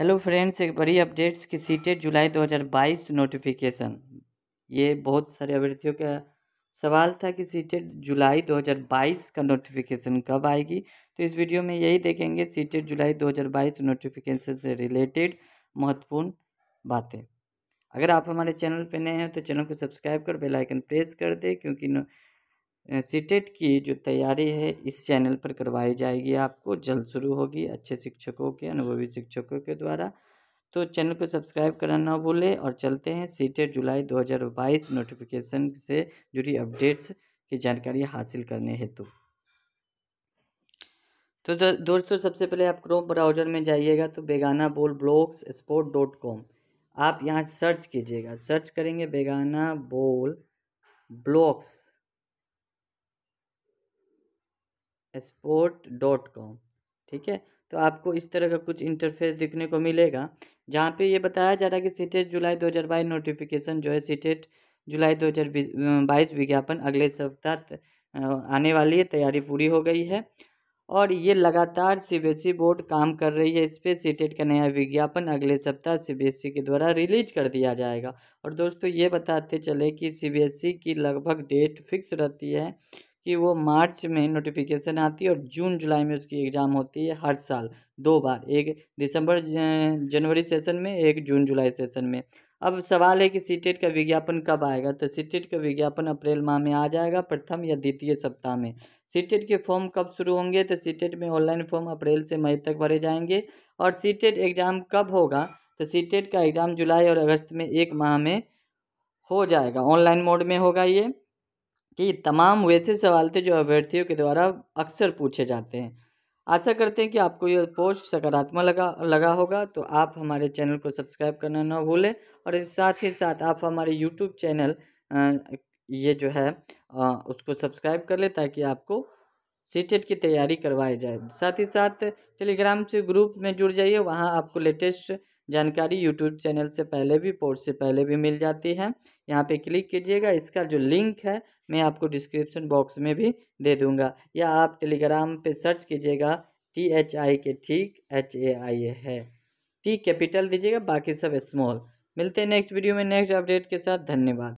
hello friends एक बड़ी updates की सीटेट जुलाई 2022 नोटिफिकेशन ये बहुत सारे अभ्यर्थियों का सवाल था कि सीटेट जुलाई 2022 का नोटिफिकेशन कब आएगी तो इस वीडियो में यही देखेंगे सीटेट जुलाई 2022 नोटिफिकेशन से रिलेटेड महत्वपूर्ण बातें अगर आप हमारे चैनल पर नए हैं तो चैनल को सब्सक्राइब कर बेलाइकन प्रेस कर दें क्योंकि सीटेट e की जो तैयारी है इस चैनल पर करवाई जाएगी आपको जल्द शुरू होगी अच्छे शिक्षकों के अनुभवी शिक्षकों के द्वारा तो चैनल को सब्सक्राइब करना ना भूलें और चलते हैं सीटेट e जुलाई 2022 नोटिफिकेशन से जुड़ी अपडेट्स की जानकारी हासिल करने हेतु तो दोस्तों सबसे पहले आप क्रोम ब्राउजर में जाइएगा तो बेगाना बोल ब्लॉग्स स्पोर्ट डॉट कॉम आप यहाँ सर्च कीजिएगा सर्च करेंगे बेगाना बोल ब्लॉग्स स्पोर्ट डॉट कॉम ठीक है तो आपको इस तरह का कुछ इंटरफेस देखने को मिलेगा जहाँ पे ये बताया जा रहा है कि सीटेट जुलाई दो हज़ार बाईस नोटिफिकेशन जो है सीटेट जुलाई दो हज़ार बाईस विज्ञापन अगले सप्ताह आने वाली है तैयारी पूरी हो गई है और ये लगातार सी बोर्ड e काम कर रही है इस पर सीटेट का नया विज्ञापन अगले सप्ताह सी e के द्वारा रिलीज कर दिया जाएगा और दोस्तों ये बताते चले कि सी e की लगभग डेट फिक्स रहती है कि वो मार्च में नोटिफिकेशन आती है और जून जुलाई में उसकी एग्ज़ाम होती है हर साल दो बार एक दिसंबर जनवरी सेशन में एक जून जुलाई सेशन में अब सवाल है कि सी e का विज्ञापन कब आएगा तो सी e का विज्ञापन अप्रैल माह में आ जाएगा प्रथम या द्वितीय सप्ताह में सी e के फॉर्म कब शुरू होंगे तो सी में ऑनलाइन फॉर्म अप्रैल से मई तक भरे जाएंगे और सी एग्ज़ाम कब होगा तो सी का एग्ज़ाम जुलाई और अगस्त में एक माह में हो जाएगा ऑनलाइन मोड में होगा ये कि ये तमाम वैसे सवाल थे जो अभ्यर्थियों के द्वारा अक्सर पूछे जाते हैं आशा करते हैं कि आपको यह पोस्ट सकारात्मक लगा लगा होगा तो आप हमारे चैनल को सब्सक्राइब करना ना भूलें और इस साथ ही साथ आप हमारे यूट्यूब चैनल ये जो है उसको सब्सक्राइब कर लें ताकि आपको सीटेट की तैयारी करवाई जाए साथ ही साथ टेलीग्राम से ग्रुप में जुड़ जाइए वहाँ आपको लेटेस्ट जानकारी यूट्यूब चैनल से पहले भी पोर्ट से पहले भी मिल जाती है यहाँ पे क्लिक कीजिएगा इसका जो लिंक है मैं आपको डिस्क्रिप्शन बॉक्स में भी दे दूँगा या आप टेलीग्राम पे सर्च कीजिएगा टी एच आई के ठीक एच ए आई है टी कैपिटल दीजिएगा बाकी सब स्मॉल मिलते हैं नेक्स्ट वीडियो में नेक्स्ट अपडेट के साथ धन्यवाद